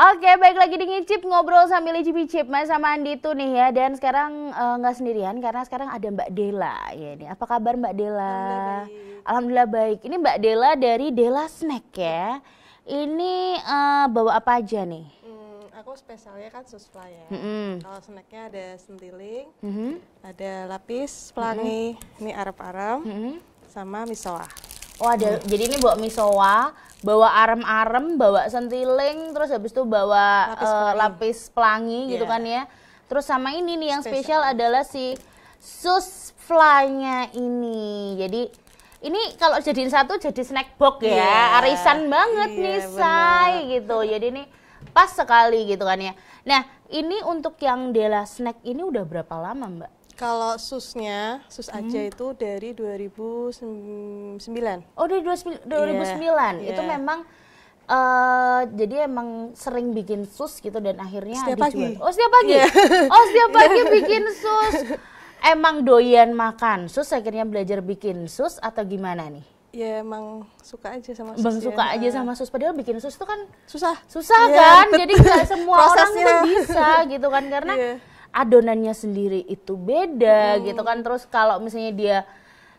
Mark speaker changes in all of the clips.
Speaker 1: Oke, baik lagi di Ngicip ngobrol sambil icip-icip Mas sama Andi tuh nih ya. Dan sekarang eh, nggak uh, sendirian karena sekarang ada Mbak Dela ya ini. Apa kabar Mbak Dela? Alhamdulillah baik. Alhamdulillah baik. Ini Mbak Dela dari Dela Snack ya. Iya. Ini uh, bawa apa aja nih?
Speaker 2: Hmm, aku spesialnya kan susfly ya. Mm -hmm. Kalau snacknya ada sentiling, mm -hmm. ada lapis pelangi, mm -hmm. ini arab-arab, mm -hmm. sama misoah.
Speaker 1: Oh ada, hmm. jadi ini bawa misoa, bawa arem-arem, bawa sentiling, terus habis itu bawa lapis eh, pelangi, uh, lapis pelangi yeah. gitu iya. kan ya. Terus sama ini nih yang spesial, spesial adalah si sus fly-nya ini. Jadi ini kalau jadiin satu jadi snack box ya, iya. arisan banget yeah, nih say gitu. Jadi ini pas sekali gitu kan ya. Nah ini untuk yang Dela Snack ini udah berapa lama mbak?
Speaker 2: Kalau susnya, sus hmm. aja hmm. itu dari 2009.
Speaker 1: Oh, dari 2009. Yeah. Iya, iya. Itu yeah. memang uh, jadi emang sering bikin sus gitu dan akhirnya setiap dijual. Pagi. Oh setiap pagi. Yeah. Oh setiap pagi bikin sus. Emang doyan makan sus akhirnya belajar bikin sus atau gimana nih?
Speaker 2: Ya emang suka aja sama sus. Bang ya. suka aja sama
Speaker 1: sus. Padahal bikin sus itu kan susah. Susah yeah, kan? Jadi nggak semua orang bisa gitu kan karena yeah adonannya sendiri itu beda hmm. gitu kan terus kalau misalnya dia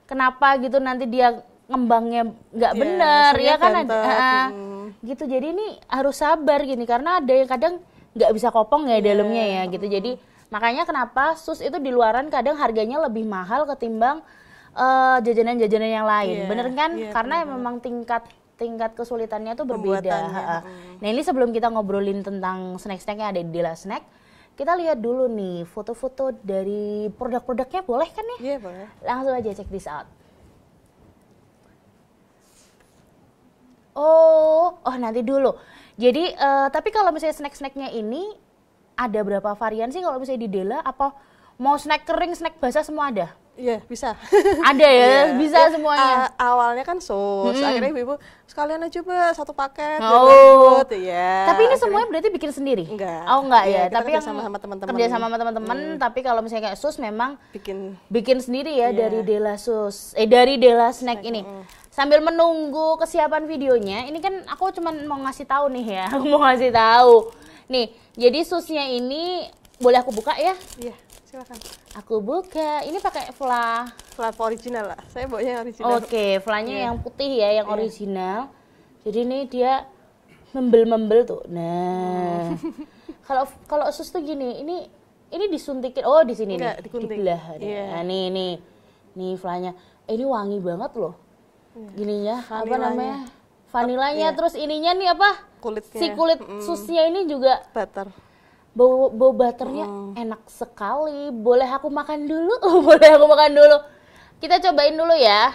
Speaker 1: kenapa gitu nanti dia ngembangnya nggak yeah, iya, ya kan ada ah, ah. hmm. gitu jadi ini harus sabar gini karena ada yang kadang nggak bisa kopong ya yeah. dalamnya ya gitu hmm. jadi makanya kenapa sus itu di luaran kadang harganya lebih mahal ketimbang eh, jajanan-jajanan uh, yang lain yeah. bener kan yeah, karena bener. memang tingkat tingkat kesulitannya tuh berbeda. Ah, hmm. Nah ini sebelum kita ngobrolin tentang snack-snack yang ada di Dela Snack, kita lihat dulu nih foto-foto dari produk-produknya boleh kan ya? Iya boleh. Langsung aja check this out. Oh, oh nanti dulu. Jadi uh, tapi kalau misalnya snack-snacknya ini ada berapa varian sih kalau misalnya di Dela? Apa mau snack kering, snack basah semua ada? Iya, yeah, bisa. Ada ya, yeah. bisa semuanya. Uh, awalnya kan sus hmm. akhirnya ibu-ibu sekalian aja mbak satu paket oh. ya. Yeah. Tapi ini semuanya berarti bikin sendiri? Enggak. Oh, enggak iya, ya. Kita tapi kerja sama sama teman-teman. Kerja sama teman-teman, hmm. tapi kalau misalnya kayak sus memang bikin bikin sendiri ya iya. dari Dela Sus. Eh dari Dela Snack, Snack ini. Mm. Sambil menunggu kesiapan videonya, ini kan aku cuma mau ngasih tahu nih ya. Aku mau ngasih tahu. Nih, jadi susnya ini boleh aku buka ya?
Speaker 2: Iya. Yeah silakan.
Speaker 1: Aku buka. Ini pakai fla. Fla original lah. Saya bawa yang original. Oke, okay, flanya yeah. yang putih ya, yang yeah. original. Jadi ini dia membel-membel tuh. Nah. Kalau kalau sus tuh gini, ini ini disuntikin. Oh, di sini Enggak, nih. Di Dibelah. Yeah. Nah, nih nih. Nih flanya. Eh, ini wangi banget loh. Yeah. Gininya Vanilanya. apa namanya? Vanilanya yeah. terus ininya nih apa? Kulitnya. Si kulit mm. susnya ini juga butter bau bau butternya hmm. enak sekali. Boleh aku makan dulu? Boleh aku makan dulu. Kita cobain dulu ya.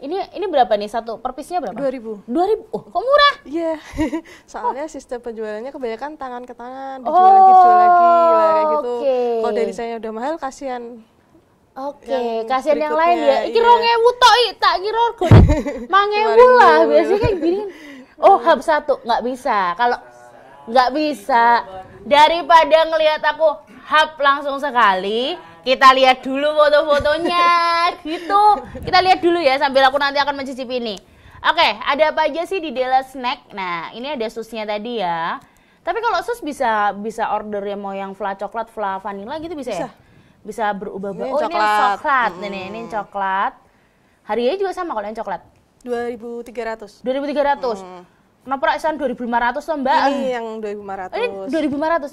Speaker 1: Ini ini berapa nih satu perpisnya berapa? dua ribu. dua ribu? Oh, kok murah? Iya. Yeah.
Speaker 2: Soalnya oh. sistem penjualannya kebanyakan tangan ke tangan, dijual oh, lagi, dijual lagi, lah, kayak gitu. Okay. Kalau dari saya udah mahal kasihan. Oke, okay. kasihan yang lain ya. Iki iya. rong ewu tak
Speaker 1: kira kok. Mangewu lah biasanya kayak gini. Oh, hab satu nggak bisa. Kalau nggak bisa daripada ngelihat aku hap langsung sekali kita lihat dulu foto-fotonya gitu kita lihat dulu ya sambil aku nanti akan mencicipi ini oke ada apa aja sih di Dela Snack nah ini ada susnya tadi ya tapi kalau sus bisa bisa order yang mau yang fla coklat fla vanilla gitu bisa, bisa. ya bisa berubah-ubah oh coklat. Nah, ini coklat hmm. ini ini coklat harganya juga sama kalau yang coklat 2300 2300 hmm. Kenapa raisan 2500 loh mbak? Ini yang 2500 Ini 2500,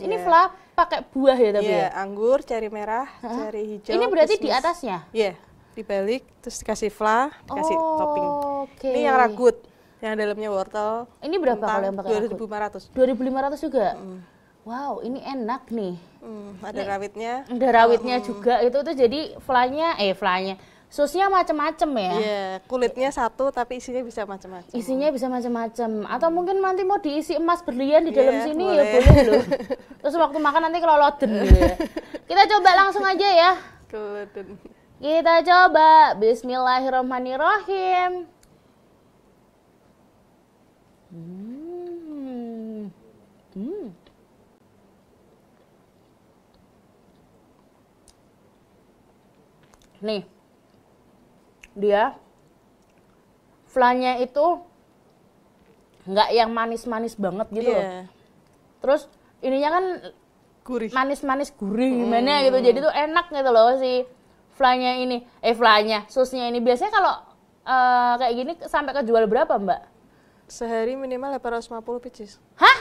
Speaker 1: ini yeah. Vla pakai buah ya tapi yeah, ya? anggur,
Speaker 2: cherry merah, uh -huh. hijau Ini berarti di atasnya? Iya, yeah. dibalik, terus dikasih Vla, dikasih oh, topping
Speaker 1: okay. Ini yang ragut,
Speaker 2: yang dalamnya wortel Ini berapa kalau yang pakai 2500 ratus juga?
Speaker 1: Mm. Wow, ini enak nih. mm, ada ini,
Speaker 2: rawitnya. Ada rawitnya
Speaker 1: juga itu tuh jadi flanya eh flanya Susnya macam-macam ya. Iya, kulitnya satu tapi isinya bisa macam-macam. Isinya bisa macam-macam. Atau mungkin nanti mau diisi emas berlian di yeah, dalam iya, sini ya boleh. ya boleh loh. Terus waktu makan nanti keloloden gitu ya. Kita coba langsung aja ya. Keloloden. Kita coba. Bismillahirrahmanirrahim. Hmm. Hmm. Nih, dia flannya itu nggak yang manis-manis banget gitu yeah. loh. Iya. Terus ininya kan gurih. Manis-manis gurih hmm. gimana gitu. Jadi tuh enak gitu loh si flanya ini. Eh flanya, susnya ini. Biasanya kalau uh, kayak gini sampai kejual berapa, Mbak?
Speaker 2: Sehari minimal 850 pieces. Hah?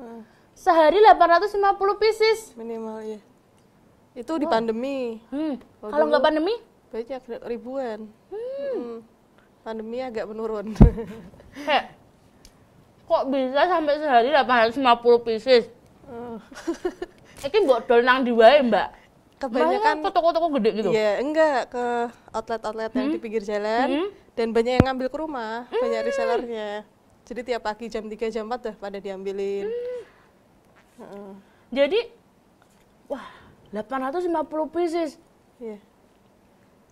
Speaker 2: Hmm. Sehari 850 pieces? Minimal ya. Itu di pandemi. Hmm. Kalau nggak pandemi? Banyak ribuan. Hmm. Pandemi agak menurun. He,
Speaker 1: kok bisa sampai sehari 850 pieces? Uh. Oh. Ini buat dolang di wae, Mbak. Kebanyakan ke kan toko-toko gede gitu. Iya,
Speaker 2: enggak ke outlet-outlet hmm? yang di pinggir jalan hmm? dan banyak yang ngambil ke rumah, hmm. banyak resellernya. Jadi tiap pagi jam 3 jam 4 dah pada diambilin. Hmm. Uh. Jadi wah,
Speaker 1: 850 pieces. Yeah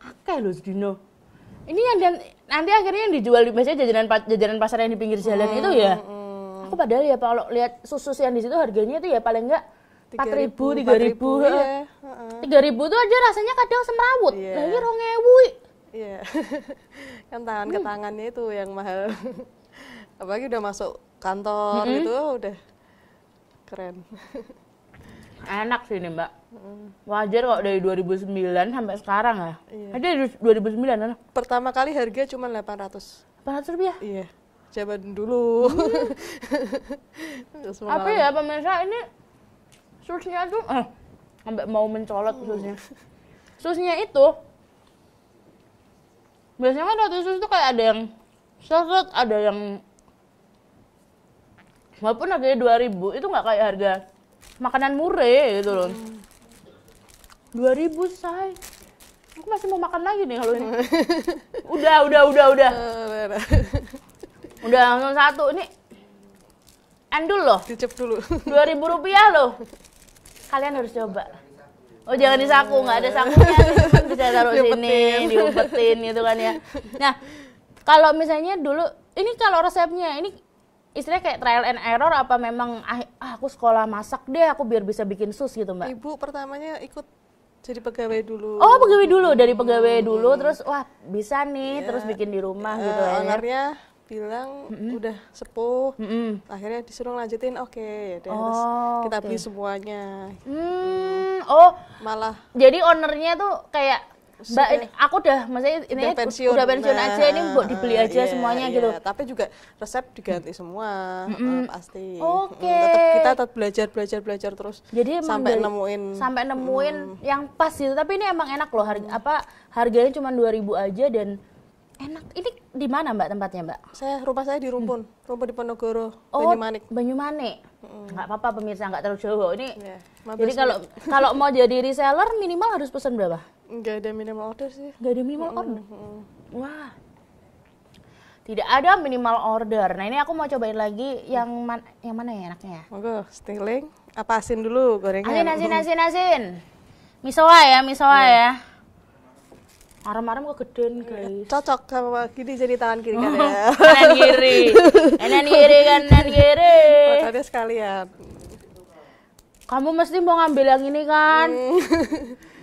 Speaker 1: akeh loh Dino, ini yang dan nanti akhirnya yang dijual di biasanya jajanan jajanan pasar yang di pinggir jalan hmm, itu ya hmm, aku padahal ya kalau lihat susu yang di situ harganya itu ya paling enggak empat ribu tiga ribu iya. tiga ribu tuh aja rasanya kadang semrawut yeah. lagi rongewu Iya, yeah.
Speaker 2: yang iya. kan tangan ke hmm. tangannya itu yang mahal. Apalagi udah masuk kantor mm -hmm. itu udah
Speaker 1: keren. Enak sih ini mbak. Wajar kok dari 2009 sampai sekarang ya. Iya. Ada dari 2009 kan? Pertama kali harga cuma 800. 800 rupiah? Iya. Jaman dulu. Hmm. Apa ya pemirsa ini susnya tuh eh, sampai mau mencolot hmm. susnya. Susnya itu biasanya kan roti sus tuh kayak ada yang seret, ada yang walaupun harganya 2000 itu nggak kayak harga makanan murah gitu loh. Hmm dua ribu say aku masih mau makan lagi nih kalau ini udah udah udah udah udah langsung satu ini endul loh dicep dulu dua ribu rupiah loh kalian harus coba
Speaker 2: Oh jangan disaku, nggak ada sakunya, bisa taruh sini, diumpetin
Speaker 1: gitu kan ya. Nah, kalau misalnya dulu, ini kalau resepnya, ini istilahnya kayak trial and error apa memang ah, aku sekolah masak deh aku biar bisa bikin sus gitu mbak ibu pertamanya ikut jadi pegawai dulu. Oh, pegawai dulu. Dari pegawai dulu terus wah, bisa nih, yeah. terus bikin di rumah uh, gitu ya. Ownernya bilang mm-hmm. udah sepuh. Mm-hmm. Akhirnya
Speaker 2: disuruh lanjutin, oke, okay, ya oh, terus kita beli semuanya.
Speaker 1: Hmm, oh. Malah. Jadi ownernya tuh kayak Mbak, ini, aku udah maksudnya ini udah pensiun, udah pensiun nah, aja ini buat dibeli iya, aja iya, semuanya iya. gitu. Tapi
Speaker 2: juga resep diganti semua
Speaker 1: mm -hmm. pasti. Oke. Okay. Mm, kita
Speaker 2: tetap belajar belajar belajar terus. Jadi sampai dari,
Speaker 1: nemuin sampai nemuin mm. yang pas gitu. Tapi ini emang enak loh harga apa harganya cuma dua ribu aja dan enak. Ini di mana Mbak tempatnya Mbak? Saya rumah saya di Rumpun, mm. Rumpun di Ponorogo, oh, Banyumanik. Banyumanik. Mm. apa-apa pemirsa, enggak terlalu jauh. Ini
Speaker 2: yeah, jadi kalau kalau mau jadi
Speaker 1: reseller minimal harus pesan berapa? Nggak ada minimal order sih. Gak ada minimal mm-hmm. order. Wah. Tidak ada minimal order. Nah, ini aku mau cobain lagi yang man- yang mana ya enaknya ya? Monggo, stealing apa asin dulu gorengan? Asin, asin, asin, asin. Misoa ya, misoa iya. yeah. ya. Arem-arem gede iya, guys. Cocok sama gini jadi tangan kiri kan ya. kanan kiri. Kanan kiri, kanan kiri. Makannya sekalian. Kamu mesti mau ngambil yang ini kan? Mm.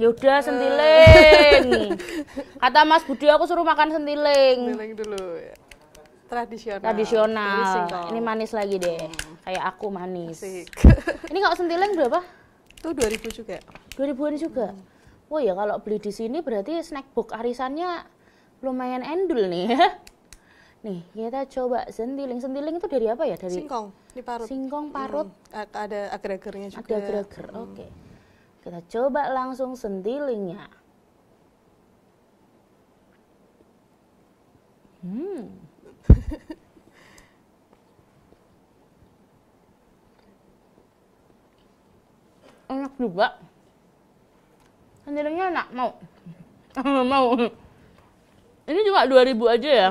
Speaker 1: Yaudah eh. sentiling. Kata Mas Budi aku suruh makan sentiling. Sentiling dulu. Tradisional. Tradisional. Ini manis lagi deh. Hmm. Kayak aku manis. Asik. Ini kalau sentiling berapa? Tuh 2000 juga. 2000-an juga. Hmm. oh ya kalau beli di sini berarti snack box arisannya lumayan endul nih. Nih, kita coba sentiling. Sentiling itu dari apa ya? Dari singkong diparut. Singkong parut. Hmm. Ada agar-agarnya juga. Ada agar-agar. Hmm. Oke. Okay. Kita coba langsung sendilingnya. Hmm. enak juga. Sendirinya enak, mau. mau. Ini juga 2000 aja ya. Yeah.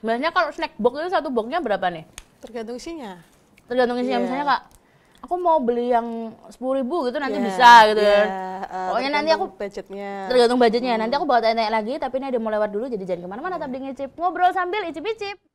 Speaker 1: Biasanya kalau snack box itu satu boxnya berapa nih? Tergantung isinya. Tergantung isinya. Yeah. Misalnya kak, aku mau beli yang sepuluh ribu gitu nanti yeah, bisa gitu yeah, ya. Kan.
Speaker 2: Eh, Pokoknya nanti aku budgetnya. Tergantung budgetnya. Hmm. Nanti
Speaker 1: aku bakal tanya lagi tapi ini ada mau lewat dulu jadi jangan kemana-mana tetap di ngicip ngobrol sambil icip-icip.